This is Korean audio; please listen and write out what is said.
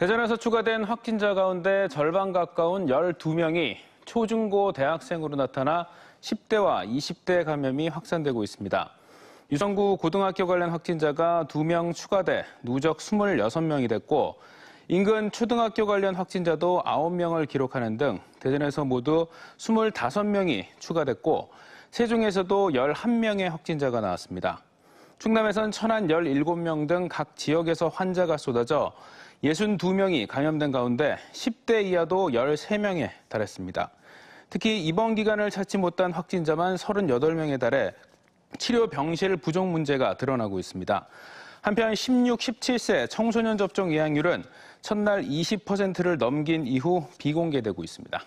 대전에서 추가된 확진자 가운데 절반 가까운 12명이 초중고 대학생으로 나타나 10대와 20대 감염이 확산되고 있습니다. 유성구 고등학교 관련 확진자가 2명 추가돼 누적 26명이 됐고 인근 초등학교 관련 확진자도 9명을 기록하는 등 대전에서 모두 25명이 추가됐고 세종에서도 11명의 확진자가 나왔습니다. 충남에선 천안 17명 등 각 지역에서 환자가 쏟아져 62명이 감염된 가운데 10대 이하도 13명에 달했습니다. 특히 입원 기간을 찾지 못한 확진자만 38명에 달해 치료 병실 부족 문제가 드러나고 있습니다. 한편 16, 17세 청소년 접종 예약률은 첫날 20%를 넘긴 이후 비공개되고 있습니다.